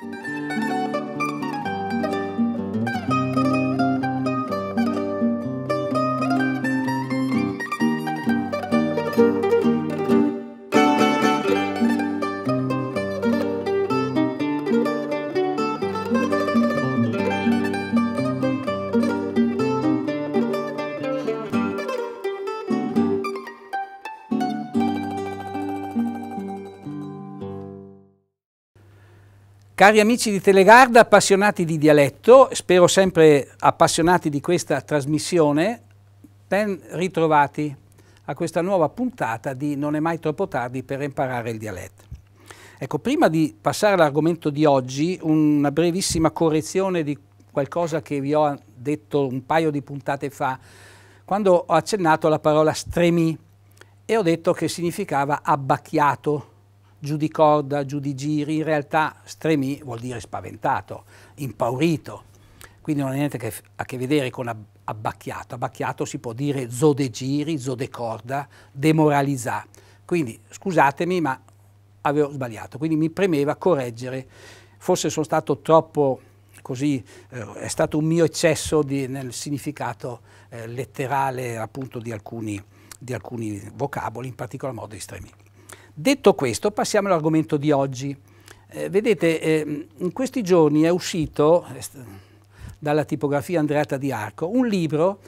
Thank you. Cari amici di Telegarda, appassionati di dialetto, spero sempre appassionati di questa trasmissione, ben ritrovati a questa nuova puntata di Non è mai troppo tardi per imparare il dialetto. Ecco, prima di passare all'argomento di oggi, una brevissima correzione di qualcosa che vi ho detto un paio di puntate fa, quando ho accennato alla parola stremi e ho detto che significava abbacchiato, giù di corda, giù di giri, in realtà stremì vuol dire spaventato, impaurito, quindi non ha niente a che vedere con abbacchiato, abbacchiato si può dire giri, zodegiri, corda, demoralizzà. Quindi scusatemi ma avevo sbagliato, quindi mi premeva correggere, forse sono stato troppo così, eh, è stato un mio eccesso di, nel significato eh, letterale appunto di alcuni, di alcuni vocaboli, in particolar modo estremi. Detto questo, passiamo all'argomento di oggi. Eh, vedete, eh, in questi giorni è uscito dalla tipografia Andreata di Arco un libro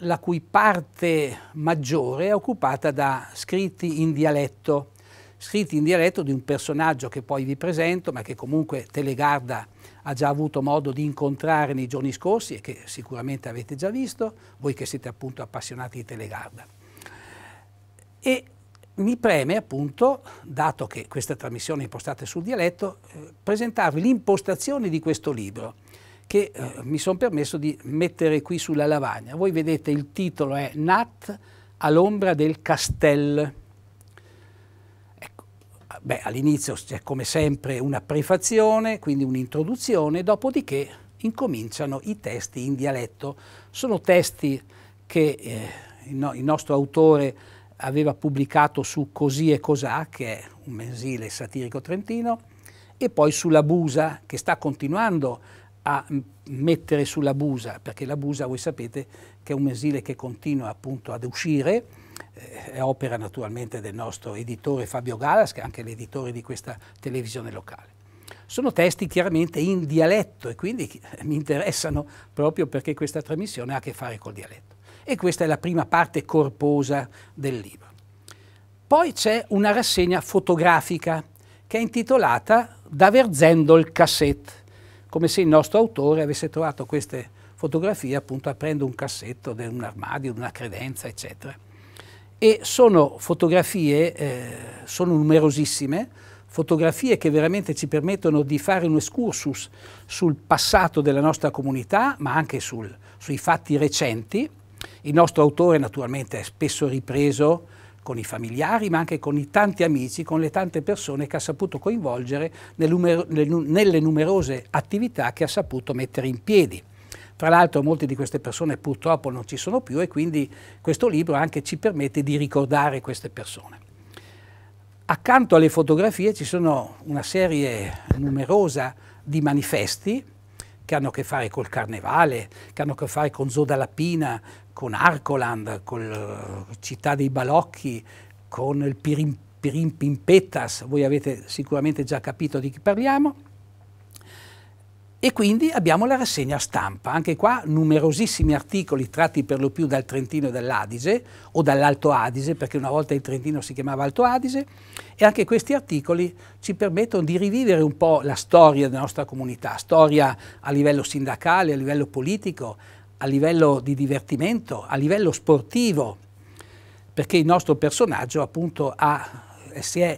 la cui parte maggiore è occupata da scritti in dialetto, scritti in dialetto di un personaggio che poi vi presento, ma che comunque Telegarda ha già avuto modo di incontrare nei giorni scorsi e che sicuramente avete già visto, voi che siete appunto appassionati di Telegarda. E mi preme appunto, dato che questa trasmissione è impostata sul dialetto, eh, presentarvi l'impostazione di questo libro che eh, mi sono permesso di mettere qui sulla lavagna. Voi vedete il titolo è Nat all'ombra del Castel. Ecco, all'inizio c'è come sempre una prefazione, quindi un'introduzione, dopodiché incominciano i testi in dialetto. Sono testi che eh, il, no, il nostro autore aveva pubblicato su Così e Cosà, che è un mensile satirico trentino, e poi sulla Busa, che sta continuando a mettere sulla Busa, perché la Busa, voi sapete, che è un mensile che continua appunto ad uscire, eh, è opera naturalmente del nostro editore Fabio Galas, che è anche l'editore di questa televisione locale. Sono testi chiaramente in dialetto e quindi mi interessano proprio perché questa trasmissione ha a che fare col dialetto e questa è la prima parte corposa del libro. Poi c'è una rassegna fotografica che è intitolata Da Verzendo il cassette, come se il nostro autore avesse trovato queste fotografie appunto aprendo un cassetto di un armadio, di una credenza, eccetera. E sono fotografie, eh, sono numerosissime, fotografie che veramente ci permettono di fare un excursus sul passato della nostra comunità, ma anche sul, sui fatti recenti il nostro autore naturalmente è spesso ripreso con i familiari, ma anche con i tanti amici, con le tante persone che ha saputo coinvolgere nelle numerose attività che ha saputo mettere in piedi. Tra l'altro molte di queste persone purtroppo non ci sono più e quindi questo libro anche ci permette di ricordare queste persone. Accanto alle fotografie ci sono una serie numerosa di manifesti che hanno a che fare col carnevale, che hanno a che fare con Zoda Lapina, con Arcoland, con Città dei Balocchi, con il Pirim, Pirim voi avete sicuramente già capito di chi parliamo. E quindi abbiamo la rassegna stampa, anche qua numerosissimi articoli tratti per lo più dal Trentino e dall'Adige o dall'Alto Adige, perché una volta il Trentino si chiamava Alto Adige, e anche questi articoli ci permettono di rivivere un po' la storia della nostra comunità, storia a livello sindacale, a livello politico, a livello di divertimento, a livello sportivo, perché il nostro personaggio appunto ha, eh, si è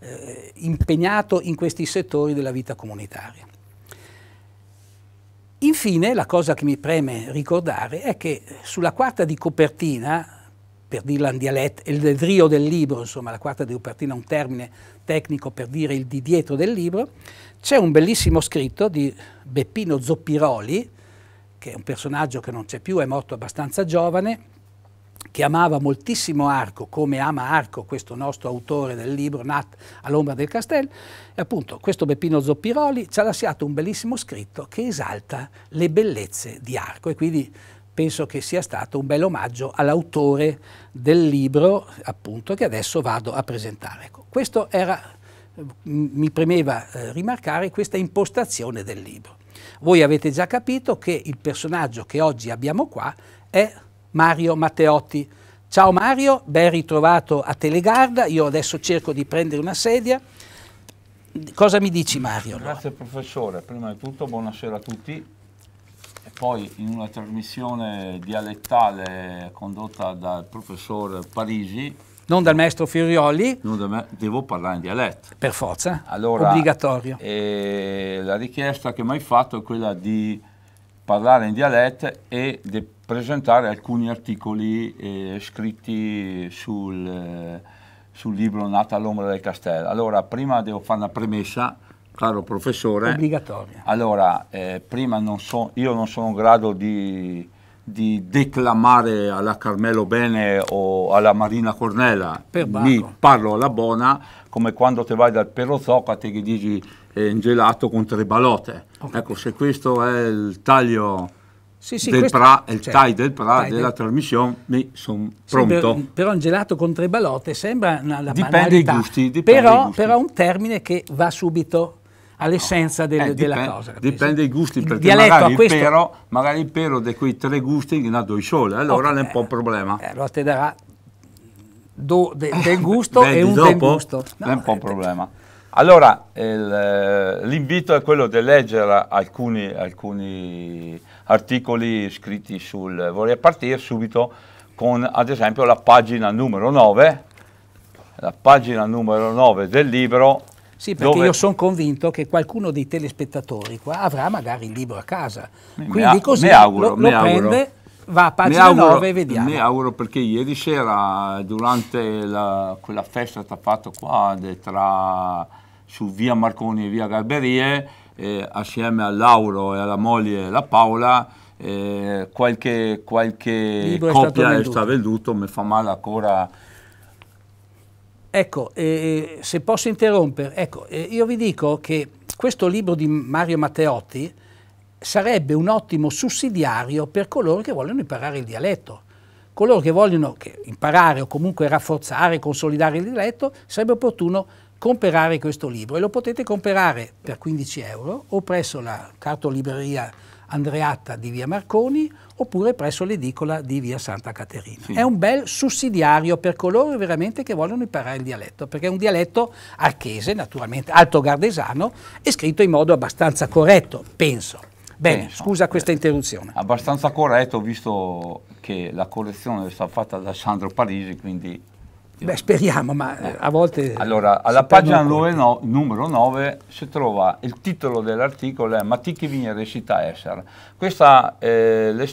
eh, impegnato in questi settori della vita comunitaria. Infine, la cosa che mi preme ricordare è che sulla quarta di copertina, per dirla in dialetto, il dedrio del libro, insomma la quarta di copertina è un termine tecnico per dire il di dietro del libro, c'è un bellissimo scritto di Beppino Zoppiroli, che è un personaggio che non c'è più, è morto abbastanza giovane, che amava moltissimo Arco, come ama Arco questo nostro autore del libro Nat all'ombra del castello, e appunto questo Beppino Zoppiroli ci ha lasciato un bellissimo scritto che esalta le bellezze di Arco e quindi penso che sia stato un bel omaggio all'autore del libro appunto che adesso vado a presentare. Ecco, questo era, mm, mi premeva eh, rimarcare questa impostazione del libro. Voi avete già capito che il personaggio che oggi abbiamo qua è Mario Matteotti. Ciao Mario, ben ritrovato a Telegarda, io adesso cerco di prendere una sedia. Cosa mi dici Mario? Grazie professore, prima di tutto buonasera a tutti E poi in una trasmissione dialettale condotta dal professor Parisi non dal maestro Fiorioli. Da devo parlare in dialetto. Per forza, allora, obbligatorio. Eh, la richiesta che mi hai fatto è quella di parlare in dialetto e di presentare alcuni articoli eh, scritti sul, eh, sul, libro Nata all'ombra del castello. Allora, prima devo fare una premessa, caro professore. Obbligatoria. Allora, eh, prima non so, io non sono in grado di di declamare alla Carmelo Bene o alla Marina Cornella, mi parlo alla buona come quando te vai dal Perro Zocate che dici è un gelato con tre balote. Okay. Ecco, se questo è il taglio sì, sì, del questo, pra, il cioè, tie del pra tie della del... trasmissione, mi sono pronto. Sì, per, però un gelato con tre balote sembra una, una dipende banalità, gusti, dipende però, gusti. però è un termine che va subito all'essenza del, eh, dipende, della cosa. Dipende dai gusti, perché magari, questo... il pero, magari il pero dei quei tre gusti ne ha due sole, allora okay, è un po' un eh, problema. Eh, allora te darà do, de, del gusto e un del gusto. No, è un po' un eh, problema. Allora, eh, l'invito è quello di leggere alcuni, alcuni articoli scritti sul... Vorrei partire subito con, ad esempio, la pagina numero 9, la pagina numero 9 del libro sì, perché dove... io sono convinto che qualcuno dei telespettatori qua avrà magari il libro a casa. Quindi mi così mi auguro, lo, lo prende, va a pagina auguro, 9 e vediamo. Mi auguro perché ieri sera durante la, quella festa che ha fatto qua tra, su via Marconi e via Garberie, eh, assieme a Lauro e alla moglie la Paola, eh, qualche, qualche copia è stata venduta, mi fa male ancora Ecco, eh, eh, se posso interrompere, ecco, eh, io vi dico che questo libro di Mario Matteotti sarebbe un ottimo sussidiario per coloro che vogliono imparare il dialetto. Coloro che vogliono che imparare o comunque rafforzare, consolidare il dialetto, sarebbe opportuno comprare questo libro e lo potete comprare per 15 euro o presso la cartolibreria Andreatta di via Marconi oppure presso l'edicola di via Santa Caterina. Sì. È un bel sussidiario per coloro veramente che vogliono imparare il dialetto, perché è un dialetto archese, naturalmente alto gardesano, e scritto in modo abbastanza corretto, penso. Bene, penso. scusa questa eh, interruzione. Abbastanza corretto, visto che la collezione è stata fatta da Sandro Parisi, quindi Beh, speriamo, ma eh, a volte... Allora, alla pagina no, numero 9 si trova il titolo dell'articolo è Ma ti che viene recita essere? Questa eh, le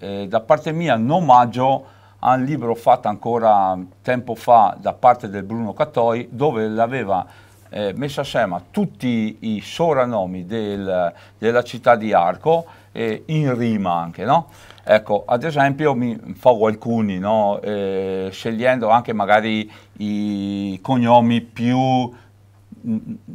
eh, da parte mia, un omaggio a un libro fatto ancora tempo fa da parte del Bruno Cattoi, dove l'aveva eh, messa assieme tutti i sovranomi del, della città di Arco, eh, in rima anche, no? Ecco, ad esempio mi farò alcuni, no? eh, scegliendo anche magari i cognomi più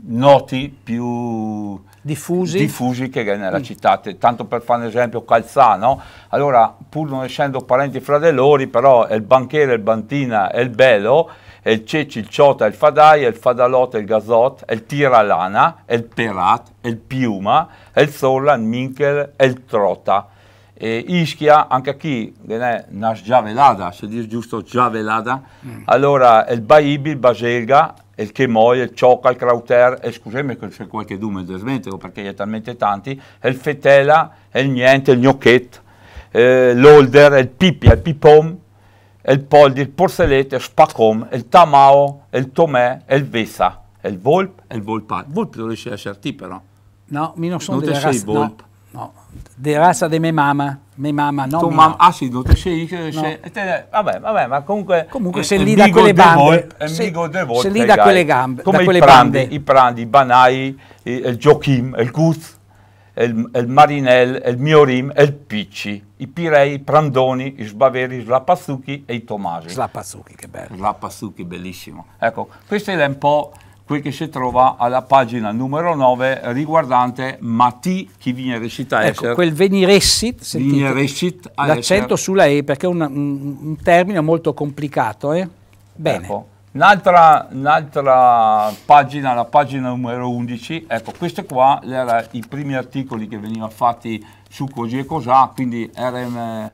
noti, più diffusi, diffusi che nella mm. città. Tanto per fare un esempio, Calzano, allora pur non essendo parenti fra di loro, però è il banchiere, il bantina e il bello, è il ceci, il ciota, il fadai, è il fadalot, è il gazot, è il tiralana, è il perat, è il piuma, è il sorlan, il minkel, è il trota. E Ischia, anche qui, è una Javelada, se dir giusto Javelada, mm. allora è il Baibi, il Baselga, il Chemoi, il Cioca, il Crauter, e scusami se qualche dume smentelo perché è talmente tanti, è il Fetela, è il Niente, il gnocchetto, eh, l'Older, il Pipia, il Pipom, il Poldi, il il Spacom, il Tamao, il Tomè, il Vesa, il Volp e il Volpà. Il Volp ah, dovresti essere a però. No, mi non sono non della razza. Volp. No, no, de razza di mia mamma. Mia mamma, no. Tu mamma, ah sì, non te sei, no. vabbè, vabbè, ma comunque... Comunque se lì da quelle bande... Se, se lì da quelle gambe, Come da quelle i prandi, i prandi, i banai, il Joachim, il Guz el, il Marinel, il Miorim e il Picci, i Pirei, i Prandoni, i Sbaveri, i Slapazzucchi e i Tomasi. Slapazzucchi, che bello. Slapazzucchi, bellissimo. Ecco, questo è un po' quel che si trova alla pagina numero 9 riguardante Mati, chi viene recita a ecco, quel veniressit, sentite, l'accento sulla E perché è un, un, termine molto complicato. Eh? Bene. Ecco. Un'altra, un pagina, la pagina numero 11, ecco, questi qua erano i primi articoli che venivano fatti su così e cos'ha, quindi RM eh,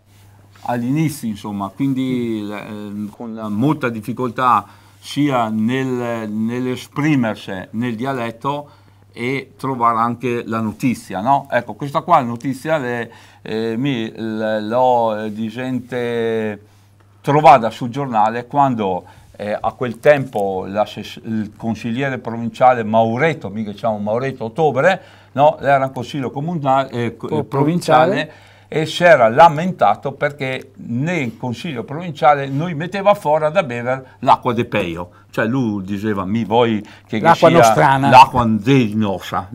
all'inizio, insomma, quindi eh, con molta difficoltà sia nel, nell'esprimersi nel dialetto e trovare anche la notizia, no? Ecco, questa qua notizia le, eh, mi l'ho eh, trovata sul giornale quando eh, a quel tempo la, il consigliere provinciale Mauretto, mica diciamo Mauretto Ottobre, no? era un consiglio comunale, eh, provinciale, provinciale e si era lamentato perché nel consiglio provinciale noi metteva fuori da bere l'acqua de Peio. Cioè lui diceva, mi vuoi che l'acqua sia nostrana. l'acqua dei nosa.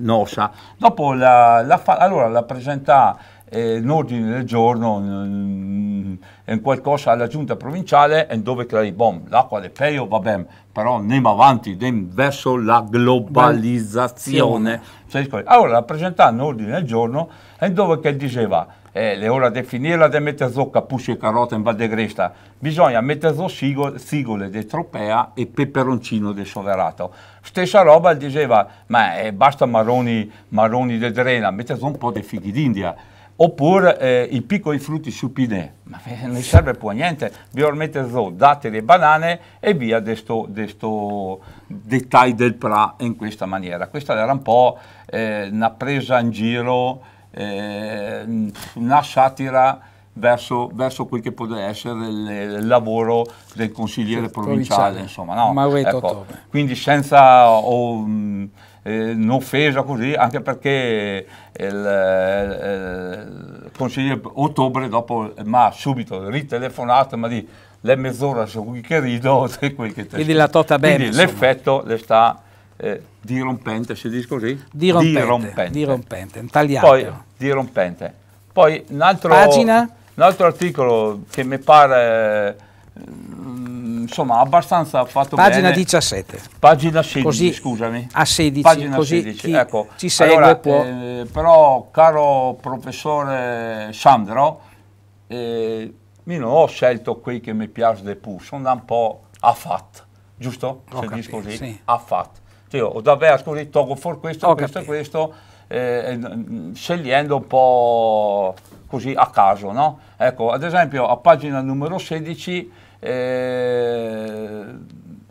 Dopo la, la allora la presentava eh, ordine del giorno mm, mm è qualcosa alla giunta provinciale e dove crei bom, l'acqua del peio va bene, però andiamo avanti, andiamo verso la globalizzazione. Cioè, allora rappresentando ordine del giorno e dove che diceva eh, le ora di finirla di mettere su cappucci e carote in Val di Gresta, bisogna mettere su sigole, sigole di Tropea e peperoncino di Soverato. Stessa roba diceva, ma eh, basta marroni, marroni di Drena, mettere su un po' di fichi d'India. Oppure eh, il piccolo di frutti supinè, ma non serve più a niente, vi mettere zo, datele banane e via di questo dettaglio del pra in questa maniera. Questa era un po' eh, una presa in giro, eh, una satira verso, verso quel che potrebbe essere il, il lavoro del consigliere provinciale, provinciale, insomma. No? Ecco, quindi senza... Oh, mh, mm, un'offesa eh, così, anche perché il, eh, il consigliere ottobre dopo eh, mi ha subito ritelefonato, ma di le mezz'ora su cui che rido e quel che te Quindi la tota bene. Quindi l'effetto le sta eh, dirompente, si dice così? Dirompente. Dirompente, dirompente intagliato. Poi, dirompente. Poi un altro, un altro articolo che mi pare Mm, insomma abbastanza fatto pagina bene. 17 pagina 16 così, scusami a 16 pagina così 16 ecco ci segue allora, può eh, però caro professore Sandro eh, io non ho scelto quei che mi piacciono di più sono un po' affatto giusto? Ho se capito, così sì. affat cioè, ho davvero così tocco for questo ho questo capito. e questo eh, scegliendo un po' così a caso. No? Ecco, ad esempio a pagina numero 16 eh,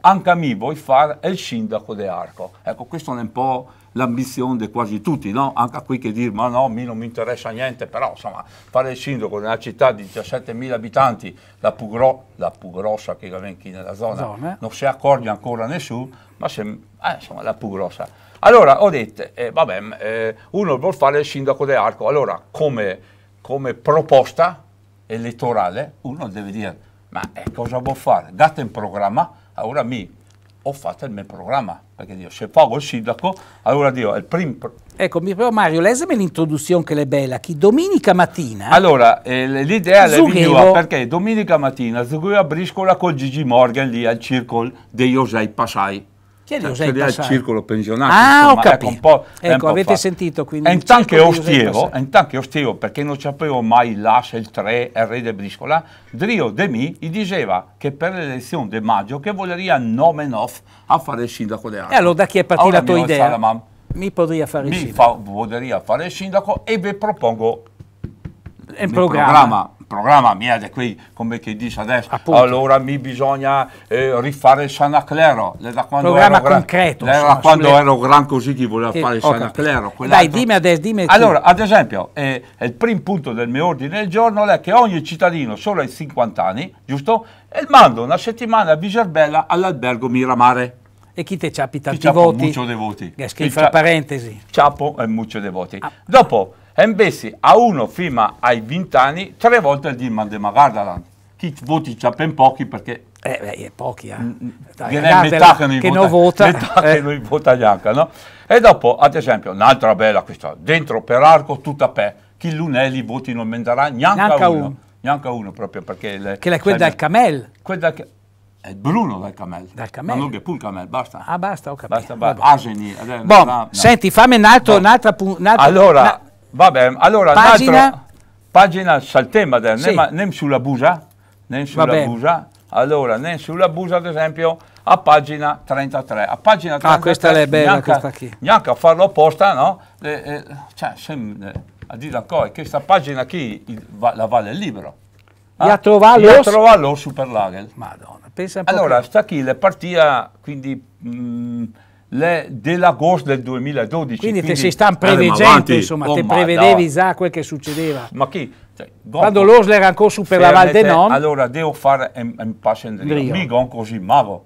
anche a me vuoi fare è il sindaco di Arco. Ecco, questo è un po' l'ambizione di quasi tutti, no? anche a qui che dire ma no, a me non mi interessa niente, però insomma fare il sindaco di una città di 17.000 abitanti, la più, gro la più grossa che avvenchi nella zona, zona, non si accorge ancora nessuno, ma se, eh, insomma la più grossa. Allora ho detto, eh, vabbè, eh, uno vuole fare il sindaco di Arco, allora come, come proposta elettorale uno deve dire ma eh, cosa vuol fare? Date un programma, allora mi ho fatto il mio programma perché Dio, se fa il sindaco, allora Dio è il primo... Ecco, però Mario, leseme l'introduzione che è bella, che domenica mattina... Allora, eh, l'idea è migliore perché domenica mattina Zugura briscola con Gigi Morgan lì al circolo dei Osei Passai. Chiedi cioè, cioè, il circolo pensionato. Ah, insomma, ho capito. Ecco, avete fa. sentito quindi. E intanto ostiero, intanto ostiero, perché non sapevo mai l'as, il 3, il re de briscola, Drio De Mi gli diceva che per l'elezione di maggio che voleria Nomenov a fare il sindaco di Arco. E allora da chi è partita la tua idea? Salamam, mi potrei fare il mi sindaco. Mi fa, fare il sindaco e vi propongo un programma. programma programma miele, qui come che dice adesso, Appunto. allora mi bisogna eh, rifare il San Aclero. Era quando programma ero concreto. Gran, insomma, quando sulle... ero gran così chi voleva che... fare il oh, San Aclero. Dai, dimmi adesso, dimmi. Allora, ad esempio, eh, il primo punto del mio ordine del giorno è che ogni cittadino solo ai 50 anni, giusto? E mando una settimana a Biserbella all'albergo Miramare. E chi te ci ha pitato i voti? Ciappo e Muccio dei voti. Devoti. Che schifo, parentesi. Ciappo e Muccio Devoti. Ah. Dopo invece a uno fino ai 20 anni tre volte il Dimman di Magardaland. Chi voti c'ha ben pochi perché... Eh, beh, pochi, eh. Dai, metà che, che non vota. Metà eh. che non vota neanche, no? E dopo, ad esempio, un'altra bella questa, dentro per arco tutta pe, chi lunelli voti non menderà neanche, neanche uno. uno. Neanche uno proprio perché... Le, che è quel cioè, del camel. Quella che... È Bruno dal Camel. Dal Camel. Ma non è pure il Camel, basta. Ah, basta, ho capito. Basta, basta. Eh, bon, no, no. senti, fammi un altro, no. un'altra... Allora, Vabbè, allora pagina, pagina sul sì. nem, nem sulla busa, nem sulla Vabbè. busa. Allora, nem sulla busa, ad esempio, a pagina 33. A pagina 33 ah, questa è bella, neanche, questa qui. Neanche a farlo apposta, no? Eh, eh, cioè, se, eh, a dire la cosa, questa pagina qui il, va, la vale il libro. Ah, a trovarlo? a trovarlo Superlagel. Madonna, pensa un po'. Allora, che... sta qui le partita, quindi... Mh, mm, le, dell'agosto del 2012. Quindi, quindi te sei stato prevedente, insomma, oh, te prevedevi già quel che succedeva. Ma chi? Cioè, Quando l'Osler era ancora su per la Val d'Enon... Allora devo fare un, un passo indietro, mica così mago.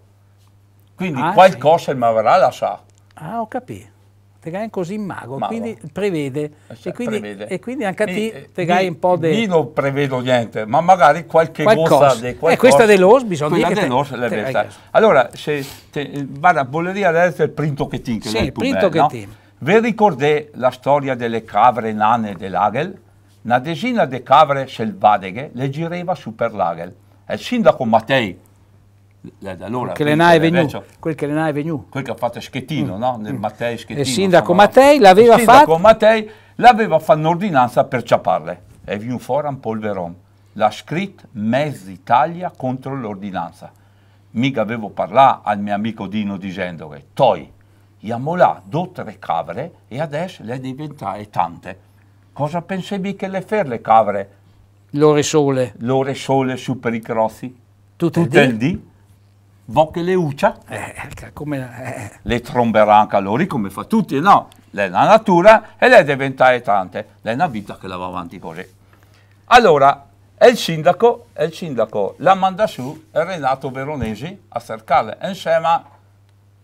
Quindi ah, qualcosa sì. mi avrà lasciato. Ah, ho capito. Tegai è così mago, mago. quindi prevede, eh, cioè, e quindi, prevede. E quindi anche a te eh, Tegai un po' di... Io non prevedo niente, ma magari qualche cosa di qualcosa. E eh, questa dell'os bisogna dire che dell'os te, te, te eh, Allora, se te, guarda, volevi adesso il printo che ti Sì, il printo che ti. Vi ricordate la storia delle cavre nane dell'Agel? Una decina di cavre selvaghe le gireva su per l'Agel. E il sindaco Mattei, allora, che Lenai Venu, quel che le cioè, Lenai Venu. Quel che ha fatto Schettino, mm. no? Nel mm. Mattei Schettino. Il sindaco insomma, Mattei l'aveva fatto. Il sindaco Mattei l'aveva fatto un'ordinanza per ciaparle. E viene fuori un polveron. L'ha scritto Mezza Italia contro l'ordinanza. Mica avevo parlato al mio amico Dino dicendo che toi, Yamolà, do tre cavre, e adesso le diventate tante. Cosa pensavi che le fer le cavre? L'ore sole. L'ore sole su per i crossi. Tutto il dì. Voc le uccia. Eh, come, eh. Le tromberà anche a loro come fa tutti, no? Lei è la natura e le deve diventare tante. Lei è una vita che la va avanti così. Allora, è il sindaco, è il sindaco la manda su Renato Veronesi a cercarle insieme a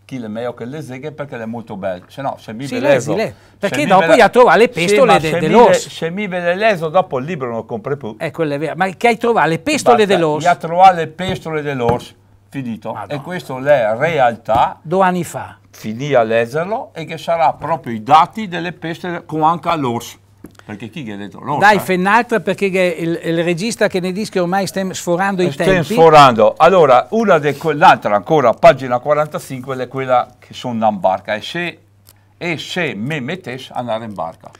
chi le meglio che le seghe perché è molto belle. Se no, se mi sì, veleso, le, perché dopo gli ha trovato le pestole sì, de, dell'orso. Se mi veleso, dopo il libro non lo compri più. Ecco, è vero. Ma che hai trovato le pestole dell'orso? Gli ha trovato le pestole dell'orso finito. Madonna. E questo è la realtà. Due anni fa. Finì a leggerlo e che sarà proprio i dati delle peste con anche all'orso. Perché chi gli ha detto l'orso? Dai, eh? Fennaltra, perché il, il, regista che ne dice ormai stiamo sforando e i stiamo tempi. Stiamo sforando. Allora, una di quell'altra ancora, pagina 45, è quella che sono in barca. E se, e se me mettessi andare in barca?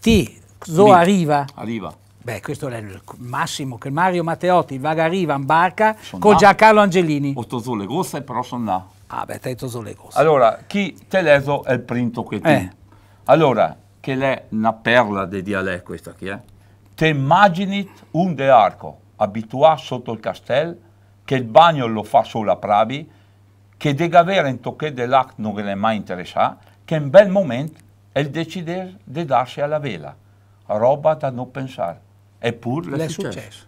Ti, zo arriva. Arriva. Beh, questo è il massimo che Mario Matteotti, in Barca con Giancarlo Angelini. O tutto le cose, però sono là. Ah, beh, te le cose. Allora, chi teleso è il printo che ti. Eh. Allora, che è una perla di dialetto questa qui, eh? Te immagini un de arco, abituato sotto il castello, che il bagno lo fa solo a Pravi, che deve avere un tocche dell'acqua non le mai interessato, che in bel momento è il decidere di darsi alla vela. Roba da non pensare. Eppure le è successo. successo.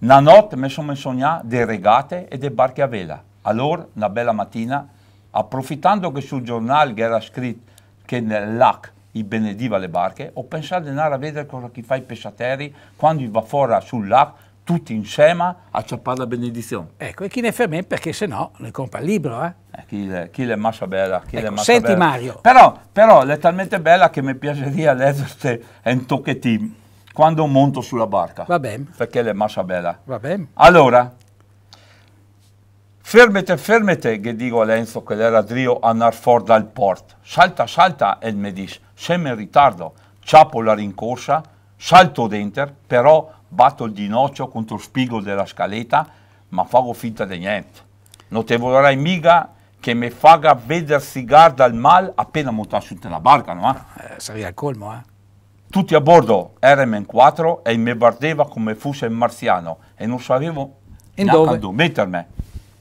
Una notte mi sono sognato di regate e di barche a vela. Allora, una bella mattina, approfittando che sul giornale che era scritto che nell'AC i benediva le barche, ho pensato di andare a vedere cosa fa i pescateri quando va fuori sull'AC tutti insieme a ciappare la benedizione. Ecco, e chi ne ferma perché se no ne compra il libro, eh? eh chi, le, chi massa bella, chi ecco, le massa senti bella. Mario. Però, però è talmente bella che mi piacerebbe leggere un tocchettino quando monto sulla barca. Va bene. Perché è massa bella. Va bene. Allora, fermete, fermete, che dico a Lenzo che era drio andar fuori dal port. Salta, salta, e mi dice, siamo in ritardo, ciapo la rincorsa, salto dentro, però batto il ginocchio contro il spigolo della scaletta, ma faccio finta di niente. Non te vorrai mica che mi faga vedersi guarda il mal appena montato su una barca, no? Eh, eh al colmo, eh. Tutti a bordo, RMN4, e mi guardava come fosse un marziano e non sapevo in dove mettermi.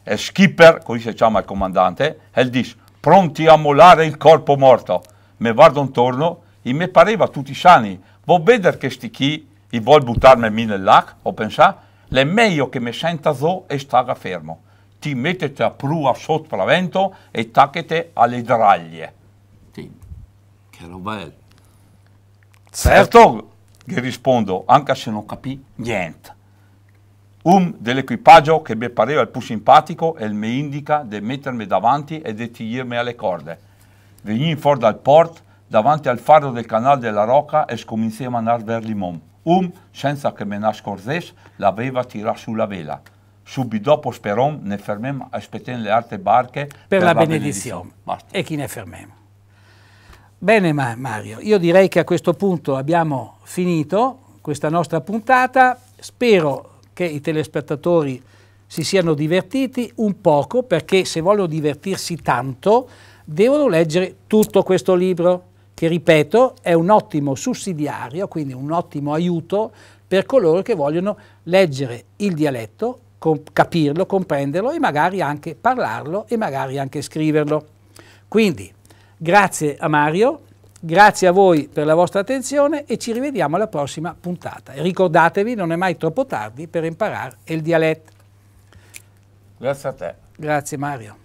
E Skipper, così si chiama il comandante, e dice, pronti a molare il corpo morto. Mi guardo intorno e mi pareva tutti sani. Vuoi vedere che sti chi e vuoi buttarmi nel lac, ho pensato, è meglio che mi senta zo e staga fermo. Ti mettete a prua sotto la vento e tacchete alle draglie. Sì, che roba è? Certo, gli rispondo, anche se non capì niente. Un um dell'equipaggio che mi pareva il più simpatico e mi indica di mettermi davanti e di tirarmi alle corde. Venì fuori dal port, davanti al faro del canale della Rocca e scominciamo a manare del limone. Um, senza che me ne accorgesse, l'aveva tirata sulla vela. Subito dopo sperò, ne fermemmo, aspettando le altre barche per, per la, la benedizione. benedizione. E chi ne fermemmo? Bene Mario, io direi che a questo punto abbiamo finito questa nostra puntata, spero che i telespettatori si siano divertiti un poco perché se vogliono divertirsi tanto devono leggere tutto questo libro che ripeto è un ottimo sussidiario, quindi un ottimo aiuto per coloro che vogliono leggere il dialetto, comp capirlo, comprenderlo e magari anche parlarlo e magari anche scriverlo. Quindi Grazie a Mario, grazie a voi per la vostra attenzione e ci rivediamo alla prossima puntata. E ricordatevi, non è mai troppo tardi per imparare il dialetto. Grazie a te. Grazie Mario.